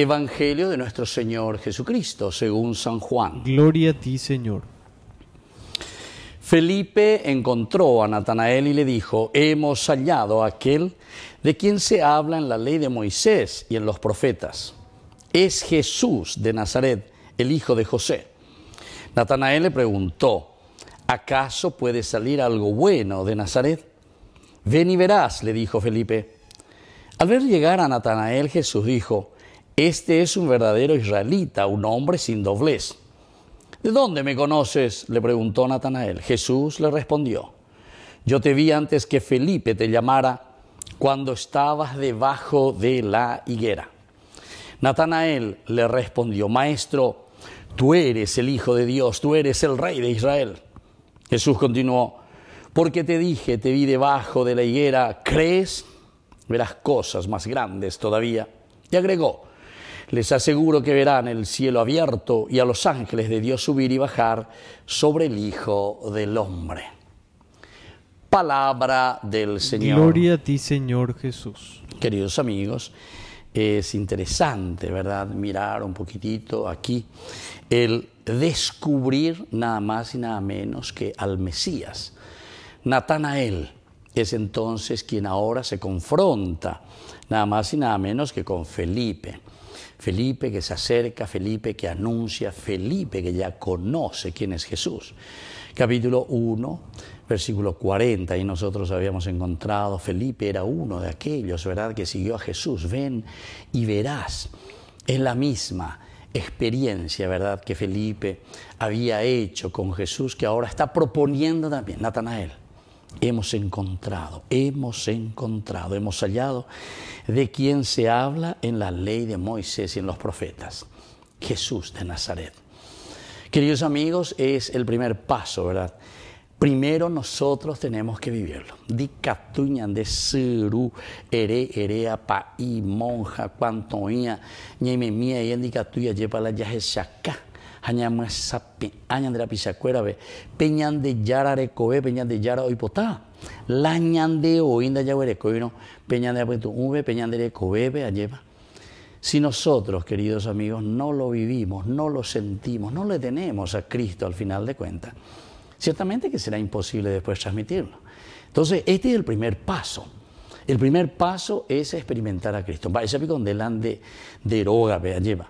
Evangelio de nuestro Señor Jesucristo, según San Juan. Gloria a ti, Señor. Felipe encontró a Natanael y le dijo, hemos hallado a aquel de quien se habla en la ley de Moisés y en los profetas. Es Jesús de Nazaret, el hijo de José. Natanael le preguntó, ¿acaso puede salir algo bueno de Nazaret? Ven y verás, le dijo Felipe. Al ver llegar a Natanael, Jesús dijo, este es un verdadero israelita, un hombre sin doblez. ¿De dónde me conoces? le preguntó Natanael. Jesús le respondió, yo te vi antes que Felipe te llamara cuando estabas debajo de la higuera. Natanael le respondió, Maestro, tú eres el Hijo de Dios, tú eres el Rey de Israel. Jesús continuó, porque te dije, te vi debajo de la higuera, ¿crees? Verás cosas más grandes todavía. Y agregó, les aseguro que verán el cielo abierto y a los ángeles de Dios subir y bajar sobre el Hijo del Hombre. Palabra del Señor. Gloria a ti, Señor Jesús. Queridos amigos, es interesante, ¿verdad? Mirar un poquitito aquí el descubrir nada más y nada menos que al Mesías. Natanael es entonces quien ahora se confronta, nada más y nada menos que con Felipe. Felipe que se acerca, Felipe que anuncia, Felipe que ya conoce quién es Jesús. Capítulo 1, versículo 40, y nosotros habíamos encontrado, Felipe era uno de aquellos, ¿verdad?, que siguió a Jesús. Ven y verás. Es la misma experiencia, ¿verdad?, que Felipe había hecho con Jesús, que ahora está proponiendo también Natanael hemos encontrado, hemos encontrado, hemos hallado de quien se habla en la ley de Moisés y en los profetas, Jesús de Nazaret. Queridos amigos, es el primer paso, ¿verdad? Primero nosotros tenemos que vivirlo. Di de suru, ere, erea, pa, y monja, cuantoía, Ñememía, mía, y en dicatuya la pizza Añanderapichacuerabe, Peñan de recobe Peñan de Yara Oipotá. Lañan de Oinda Yaguerecoino, Peñan de Apuetuve, Peñan de a lleva Si nosotros, queridos amigos, no lo vivimos, no lo sentimos, no le tenemos a Cristo al final de cuentas, ciertamente que será imposible después transmitirlo. Entonces, este es el primer paso. El primer paso es experimentar a Cristo. Va, esa picón delante de roga, lleva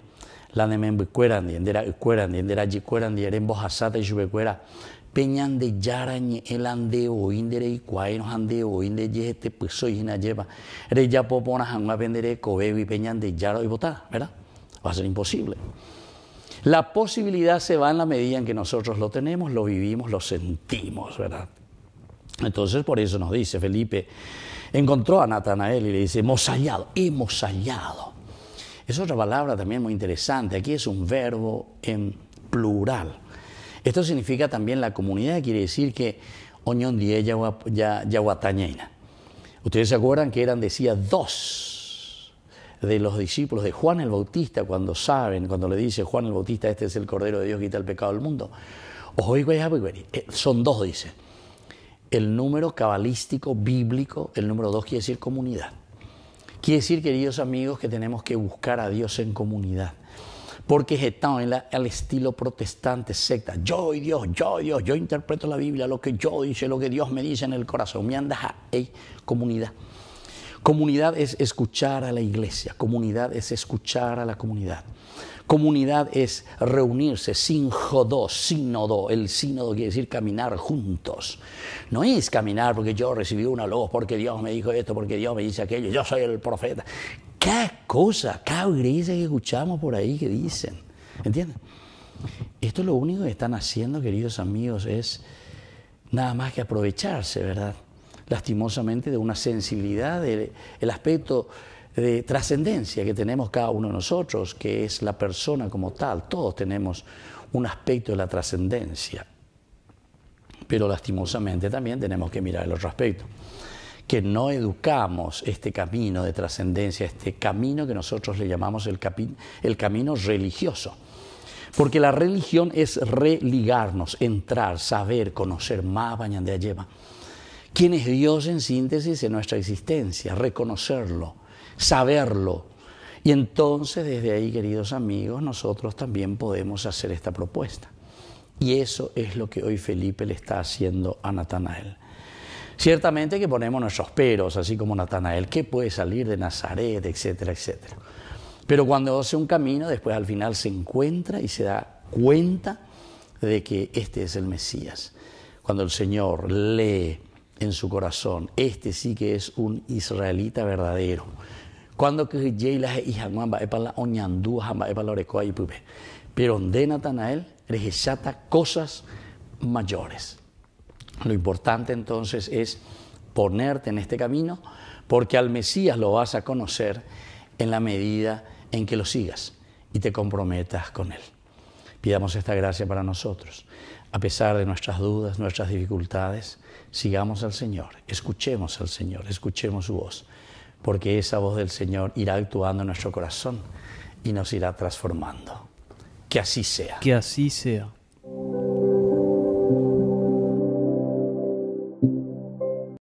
la de laneme de endera kuerandi endera jikuerandi erembo hasate yubecuera peñande pues ñe'elande no lleva ha ya popona jehetepysói hinajépa rejapo porã hag̃uápe nderekovégui y botá verdad va a ser imposible la posibilidad se va en la medida en que nosotros lo tenemos lo vivimos lo sentimos verdad entonces por eso nos dice Felipe encontró a Natanael y le dice hemos hallado hemos hallado es otra palabra también muy interesante. Aquí es un verbo en plural. Esto significa también la comunidad, quiere decir que Oñón ya Yahuatañeina. Ustedes se acuerdan que eran, decía, dos de los discípulos de Juan el Bautista cuando saben, cuando le dice Juan el Bautista, este es el Cordero de Dios, quita el pecado del mundo. Pues, eh, son dos, dice. El número cabalístico bíblico, el número dos quiere decir comunidad. Quiere decir, queridos amigos, que tenemos que buscar a Dios en comunidad. Porque estamos en el estilo protestante, secta. Yo y Dios, yo y Dios, yo interpreto la Biblia, lo que yo dice, lo que Dios me dice en el corazón. Me andas a comunidad. Comunidad es escuchar a la iglesia, comunidad es escuchar a la comunidad. Comunidad es reunirse, sin sinjodó, sínodo. El sínodo quiere decir caminar juntos. No es caminar porque yo recibí una luz, porque Dios me dijo esto, porque Dios me dice aquello, yo soy el profeta. ¿Qué cosa, cada iglesia que escuchamos por ahí que dicen. ¿Entienden? Esto lo único que están haciendo, queridos amigos, es nada más que aprovecharse, ¿verdad? Lastimosamente de una sensibilidad, del aspecto de trascendencia que tenemos cada uno de nosotros, que es la persona como tal. Todos tenemos un aspecto de la trascendencia, pero lastimosamente también tenemos que mirar el otro aspecto, que no educamos este camino de trascendencia, este camino que nosotros le llamamos el, camino religioso. Porque la religión es religarnos, entrar, saber, conocer más, bañan de lleva. ¿Quién es Dios en síntesis en nuestra existencia? Reconocerlo saberlo. Y entonces desde ahí, queridos amigos, nosotros también podemos hacer esta propuesta. Y eso es lo que hoy Felipe le está haciendo a Natanael. Ciertamente que ponemos nuestros peros, así como Natanael, ¿qué puede salir de Nazaret, etcétera, etcétera? Pero cuando hace un camino, después al final se encuentra y se da cuenta de que este es el Mesías. Cuando el Señor lee en su corazón, este sí que es un israelita verdadero, cuando que y es la Oñandúa, Jamba es la Orecoa y pube. Pero donde Natanael rechata cosas mayores. Lo importante entonces es ponerte en este camino, porque al Mesías lo vas a conocer en la medida en que lo sigas y te comprometas con él. Pidamos esta gracia para nosotros. A pesar de nuestras dudas, nuestras dificultades, sigamos al Señor, escuchemos al Señor, escuchemos su voz porque esa voz del Señor irá actuando en nuestro corazón y nos irá transformando. Que así sea. Que así sea.